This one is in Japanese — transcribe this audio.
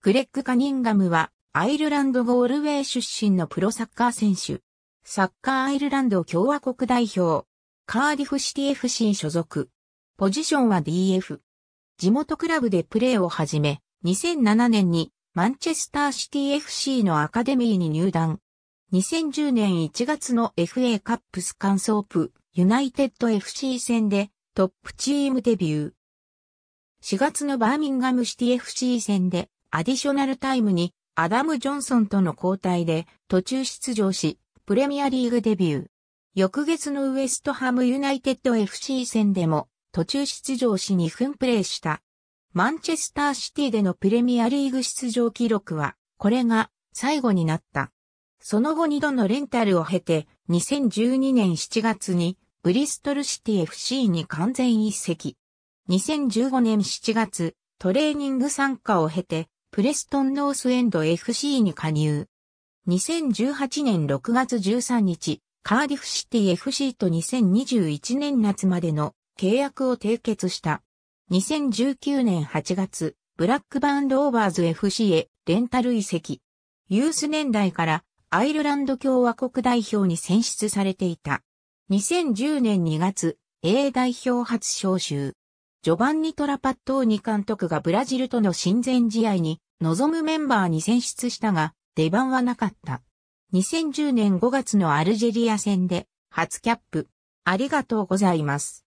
グレッグ・カニンガムは、アイルランド・ゴールウェイ出身のプロサッカー選手。サッカーアイルランド共和国代表。カーディフシティ FC 所属。ポジションは DF。地元クラブでプレーを始め、2007年にマンチェスターシティ FC のアカデミーに入団。2010年1月の FA カップスカンソープユナイテッド FC 戦でトップチームデビュー。4月のバーミンガムシティ FC 戦でアディショナルタイムにアダム・ジョンソンとの交代で途中出場し、プレミアリーグデビュー。翌月のウエストハムユナイテッド FC 戦でも途中出場し2分プレーした。マンチェスターシティでのプレミアリーグ出場記録は、これが最後になった。その後2度のレンタルを経て、2012年7月にブリストルシティ FC に完全一席。2015年7月、トレーニング参加を経て、プレストンノースエンド FC に加入。2018年6月13日、カーディフシティ FC と2021年夏までの契約を締結した。2019年8月、ブラックバーンローバーズ FC へレンタル移籍。ユース年代からアイルランド共和国代表に選出されていた。2010年2月、A 代表初招集。ジョバンニ・トラパットーニ監督がブラジルとの親善試合に臨むメンバーに選出したが、出番はなかった。2010年5月のアルジェリア戦で初キャップ。ありがとうございます。